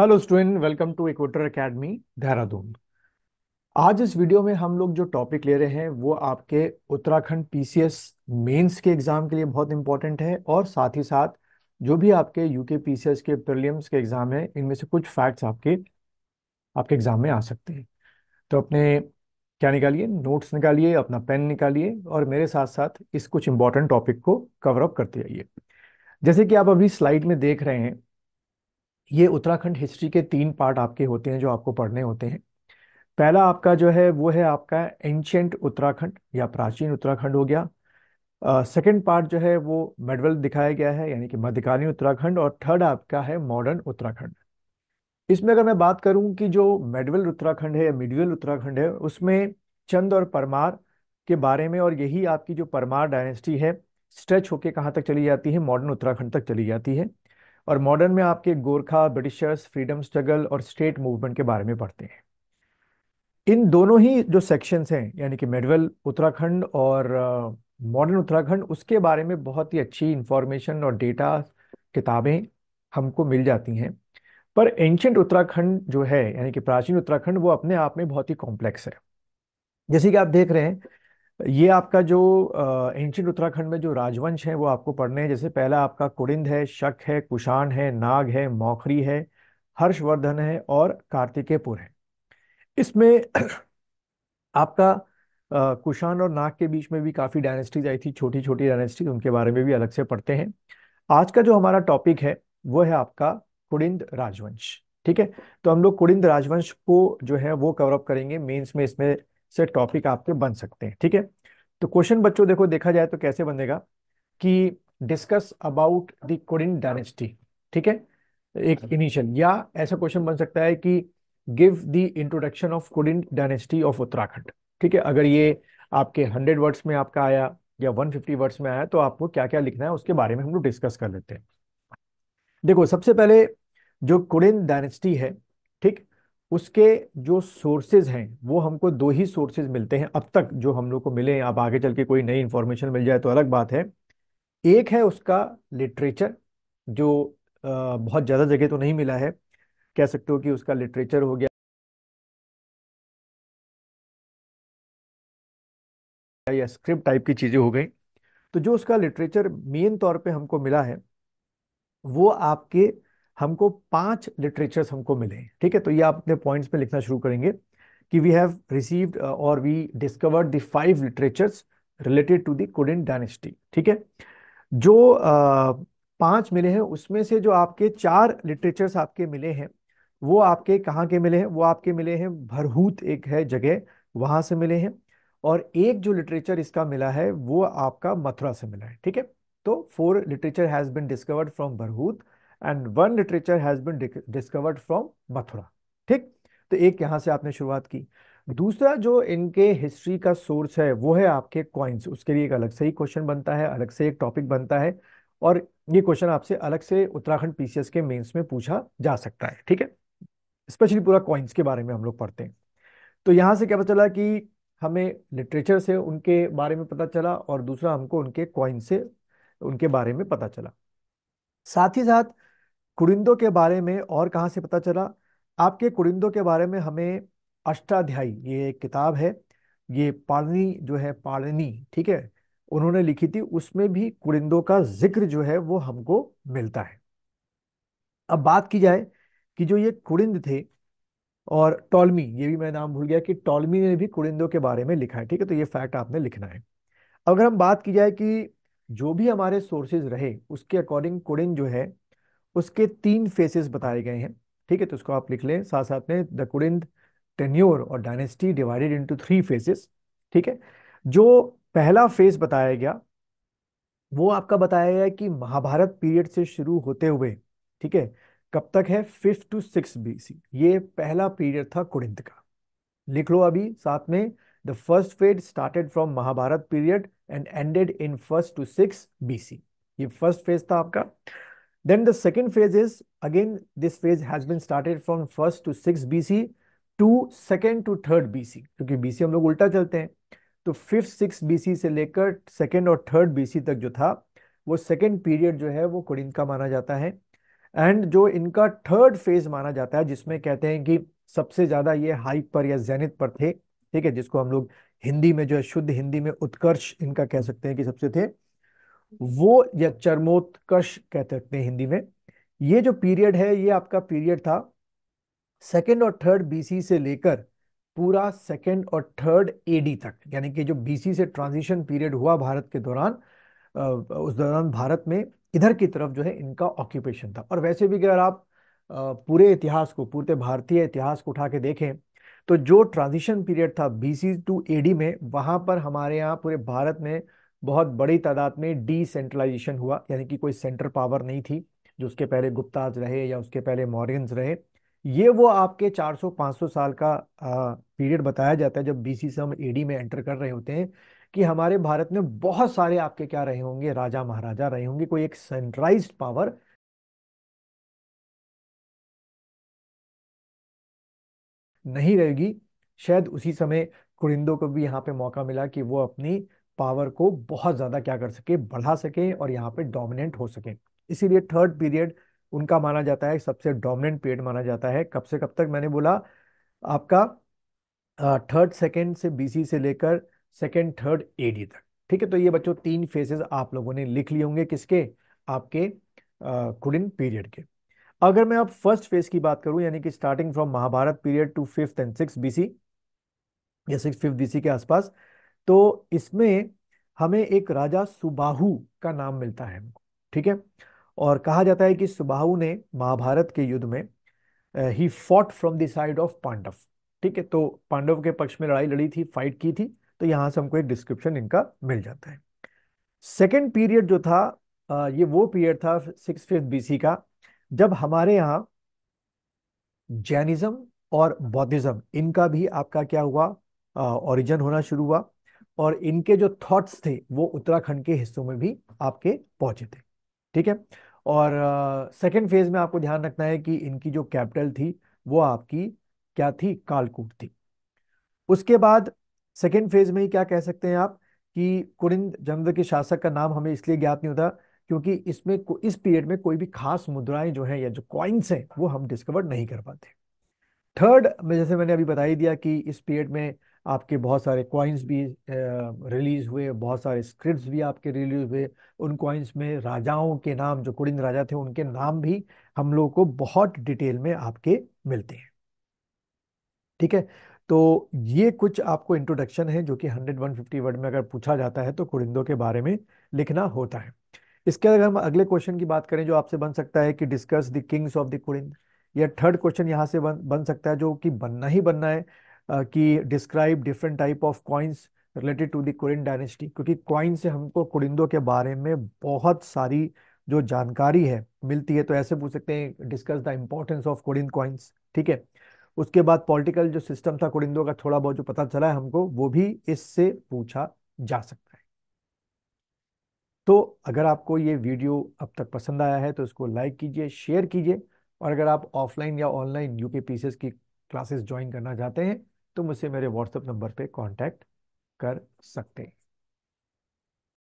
Hello student welcome to Equator academy Dehradun आज इस video में हम लोग जो टॉपिक ले रहे हैं वो आपके उत्तराखंड पीसीएस मेंस के एग्जाम के लिए बहुत इंपॉर्टेंट है और साथ ही साथ जो भी आपके यूके पीसीएस के प्रीलिम्स के एग्जाम है इनमें से कुछ फैक्ट्स आपके आपके एग्जाम में आ सकते हैं तो अपने क्या निकालिए नोट्स निकालिए अपना पेन निकालिए और मेरे साथ साथ इस कुछ इंपॉर्टेंट टॉपिक को कवर अप करते जाइए जैसे कि आप अभी स्लाइड में देख रहे हैं ये उत्तराखंड हिस्ट्री के तीन पार्ट आपके होते हैं जो आपको पढ़ने होते हैं पहला आपका जो है वो है आपका एंशंट उत्तराखंड या प्राचीन उत्तराखंड हो गया सेकेंड uh, पार्ट जो है वो मेडवल दिखाया गया है यानी कि मध्यकालीन उत्तराखंड और थर्ड आपका है मॉडर्न उत्तराखंड इसमें अगर मैं बात करूं कि जो मेडवल उत्तराखंड है या मिडवल उत्तराखंड है उसमें चंद और परमार के बारे में और यही आपकी जो परमार डायनेस्टी है स्ट्रेच होके कहाँ तक चली जाती है मॉडर्न उत्तराखंड तक चली जाती है और मॉडर्न में आपके गोरखा ब्रिटिशर्स फ्रीडम स्ट्रगल और स्टेट मूवमेंट के बारे में पढ़ते हैं इन दोनों ही जो सेक्शंस हैं यानी कि मेडवल उत्तराखंड और मॉडर्न उत्तराखंड उसके बारे में बहुत ही अच्छी इंफॉर्मेशन और डेटा किताबें हमको मिल जाती हैं पर एंशंट उत्तराखंड जो है यानी कि प्राचीन उत्तराखंड वो अपने आप में बहुत ही कॉम्प्लेक्स है जैसे कि आप देख रहे हैं ये आपका जो एंशियंट उत्तराखंड में जो राजवंश है वो आपको पढ़ने हैं जैसे पहला आपका कुड़िंद है शक है कुषाण है नाग है मौखरी है हर्षवर्धन है और कार्तिकेयपुर है इसमें आपका कुशाण कुषाण और नाग के बीच में भी काफ़ी डायनेस्टीज आई थी छोटी छोटी डायनेस्टीज उनके बारे में भी अलग से पढ़ते हैं आज का जो हमारा टॉपिक है वो है आपका कुड़िंद राजवंश ठीक है तो हम लोग कुड़िंद राजवंश को जो है वो कवरअप करेंगे मेंस में इसमें से टॉपिक आपके बन सकते हैं ठीक है तो क्वेश्चन बच्चों देखो देखा जाए तो कैसे बनेगा कि डिस्कस अबाउट दिन डायनेस्टी ठीक है एक इनिशियल हम्म। या ऐसा क्वेश्चन बन सकता है कि गिव द इंट्रोडक्शन ऑफ कोरिन डायनेस्टी ऑफ उत्तराखंड ठीक है अगर ये आपके हंड्रेड वर्ड्स में आपका आया या वन फिफ्टी वर्ड्स में आया तो आपको क्या क्या लिखना है उसके बारे में हम लोग डिस्कस कर लेते हैं देखो सबसे पहले जो कुरिन डायनेस्टी है ठीक उसके जो सोर्सेज हैं वो हमको दो ही सोर्सेज मिलते हैं अब तक जो हम लोग को मिले हैं आप आगे चल के कोई नई इन्फॉर्मेशन मिल जाए तो अलग बात है एक है उसका लिटरेचर जो बहुत ज़्यादा जगह तो नहीं मिला है कह सकते हो कि उसका लिटरेचर हो गया या स्क्रिप्ट टाइप की चीज़ें हो गई तो जो उसका लिटरेचर मेन तौर पे हमको मिला है वो आपके हमको पांच लिटरेचर्स हमको मिले ठीक है तो ये आप अपने पॉइंट्स पे लिखना शुरू करेंगे कि वी हैव रिसीव्ड और we discovered the five literatures related to the dynasty ठीक है जो uh, पांच मिले हैं उसमें से जो आपके चार लिटरेचर्स आपके मिले हैं वो आपके कहाँ के मिले हैं वो आपके मिले हैं भरहूत एक है जगह वहां से मिले हैं और एक जो लिटरेचर इसका मिला है वो आपका मथुरा से मिला है ठीक है तो four literature has been discovered from Bharhut and one literature has been discovered from Mathura ठीक तो एक यहां से आपने शुरुआत की दूसरा जो इनके हिस्ट्री का सोर्स है वो है आपके कॉइन्स उसके लिए एक अलग से ही क्वेश्चन बनता है अलग से एक टॉपिक बनता है और ये क्वेश्चन आपसे अलग से उत्तराखंड पीसीएस के मेंस में पूछा जा सकता है ठीक है स्पेशली पूरा कॉइन्स के बारे में हम लोग पढ़ते हैं तो यहाँ से क्या पता चला कि हमें लिटरेचर से उनके बारे में पता चला और दूसरा हमको उनके कॉइन से उनके बारे में पता चला साथ ही साथ कुरिंदों के बारे में और कहाँ से पता चला आपके कुरिंदों के बारे में हमें अष्टाध्यायी ये एक किताब है ये पाड़नी जो है पाड़नी ठीक है उन्होंने लिखी थी उसमें भी कुड़िंदों का जिक्र जो है वो हमको मिलता है अब बात की जाए कि जो ये कुड़िंद थे और टॉलमी ये भी मैं नाम भूल गया कि टॉलमी ने भी कुरिंदों के बारे में लिखा है ठीक है तो ये फैक्ट आपने लिखना है अगर हम बात की जाए कि जो भी हमारे सोर्सेज रहे उसके अकॉर्डिंग कुड़िंद जो है उसके तीन फेसेस बताए गए हैं ठीक है तो उसको आप लिख लें साथ साथ में द कुरिंद टेन्योर और dynasty divided into three phases ठीक है जो पहला फेस बताया गया वो आपका बताया गया कि महाभारत पीरियड से शुरू होते हुए ठीक है कब तक है फिफ्थ टू सिक्स बीसी ये पहला पीरियड था कुरिंद का लिख लो अभी साथ में the first phase started from Mahabharata period and ended in first two six BC ये फर्स्ट फेज था आपका Then the second phase is, again, this phase has been started from 1st to 6 BC to 2nd to 3rd BC. क्योंकि BC हम लोग उल्टा चलते हैं तो फिफ्थ सिक्स बीसी से लेकर सेकेंड और थर्ड बीसी तक जो था वो सेकेंड पीरियड जो है वो कुड़िन का माना जाता है एंड जो इनका थर्ड फेज माना जाता है जिसमें कहते हैं कि सबसे ज्यादा ये हाइक पर या जैनित पर थे ठीक है जिसको हम लोग हिंदी में जो है शुद्ध हिंदी में उत्कर्ष इनका कह सकते हैं कि सबसे थे वो या चरमोत्कर्ष कहते हैं हिंदी में ये जो पीरियड है ये आपका पीरियड था सेकेंड और थर्ड बीसी से लेकर पूरा सेकेंड और थर्ड एडी तक यानी कि जो बीसी से ट्रांजिशन पीरियड हुआ भारत के दौरान उस दौरान भारत में इधर की तरफ जो है इनका ऑक्यूपेशन था और वैसे भी अगर आप पूरे इतिहास को पूरे भारतीय इतिहास को उठा के देखें तो जो ट्रांजिशन पीरियड था बीसी टू एडी में वहाँ पर हमारे यहाँ पूरे भारत में बहुत बड़ी तादाद में डिसेंट्रलाइजेशन हुआ यानी कि कोई सेंटर पावर नहीं थी जो उसके पहले गुप्ताज रहे या उसके पहले मौर्यंस रहे ये वो आपके 400-500 साल का पीरियड बताया जाता है जब बीसी से हम एडी में एंटर कर रहे होते हैं कि हमारे भारत में बहुत सारे आपके क्या रहे होंगे राजा महाराजा रहे होंगे कोई एक सेंट्रलाइज पावर नहीं रहेगी शायद उसी समय कुरिंदों को भी यहाँ पे मौका मिला कि वो अपनी पावर को बहुत ज़्यादा क्या कर सके बढ़ा सके और यहाँ पे डोमिनेंट हो सके इसीलिए थर्ड पीरियड उनका माना जाता है सबसे डोमिनेंट पीरियड माना जाता है कब से कब तक मैंने बोला आपका थर्ड सेकेंड से बीसी से लेकर सेकेंड थर्ड एडी तक ठीक है तो ये बच्चों तीन फेजेस आप लोगों ने लिख लिए होंगे किसके आपके कुलिन पीरियड के अगर मैं अब फर्स्ट फेज की बात करूं यानी कि starting from Mahabharata period to fifth and six BC या सिक्स फिफ्थ बीसी के आसपास तो इसमें हमें एक राजा सुबाहु का नाम मिलता है ठीक है और कहा जाता है कि सुबाहु ने महाभारत के युद्ध में ही fought from the side of Pandava ठीक है तो पांडव के पक्ष में लड़ाई लड़ी थी फाइट की थी तो यहां से हमको एक डिस्क्रिप्शन इनका मिल जाता है सेकेंड पीरियड जो था ये वो पीरियड था सिक्स फिफ्थ बीसी का जब हमारे यहाँ जैनिज्म और बौद्धिज्म इनका भी आपका क्या हुआ ओरिजिन होना शुरू हुआ और इनके जो थॉट्स थे वो उत्तराखंड के हिस्सों में भी आपके पहुंचे थे ठीक है और सेकेंड uh, फेज में आपको ध्यान रखना है कि इनकी जो कैपिटल थी वो आपकी क्या थी कालकूट थी उसके बाद सेकेंड फेज में ही क्या कह सकते हैं आप कि कुरिंद जंग के शासक का नाम हमें इसलिए ज्ञात नहीं होता क्योंकि इसमें इस पीरियड में कोई भी खास मुद्राएं जो हैं या जो कॉइन्स हैं वो हम डिस्कवर नहीं कर पाते थर्ड में जैसे मैंने अभी बता ही दिया कि इस पीरियड में आपके बहुत सारे कॉइन्स भी रिलीज हुए बहुत सारे स्क्रिप्ट भी आपके रिलीज हुए उन कॉइन्स में राजाओं के नाम जो कुड़िंद राजा थे उनके नाम भी हम लोगों को बहुत डिटेल में आपके मिलते हैं ठीक है तो ये कुछ आपको इंट्रोडक्शन है जो कि हंड्रेड वन फिफ्टी वर्ड में अगर पूछा जाता है तो कुरिंदों के बारे में लिखना होता है इसके अगर हम अगले क्वेश्चन की बात करें जो आपसे बन सकता है कि discuss the kings of the Kuninda या थर्ड क्वेश्चन यहाँ से बन बन सकता है जो कि बनना ही बनना है कि describe different type of coins related to the कुरिन डायनेस्टी क्योंकि कॉइन से हमको कुरिंदों के बारे में बहुत सारी जो जानकारी है मिलती है तो ऐसे पूछ सकते हैं discuss the importance of Kuninda coins ठीक है उसके बाद पॉलिटिकल जो सिस्टम था कुरिंदों का थोड़ा बहुत जो पता चला है हमको वो भी इससे पूछा जा सकता है तो अगर आपको ये वीडियो अब तक पसंद आया है तो इसको लाइक कीजिए शेयर कीजिए और अगर आप ऑफलाइन या ऑनलाइन यूके पीसेस की क्लासेस ज्वाइन करना चाहते हैं तुम उसे मेरे व्हाट्सएप नंबर पे कांटेक्ट कर सकते हैं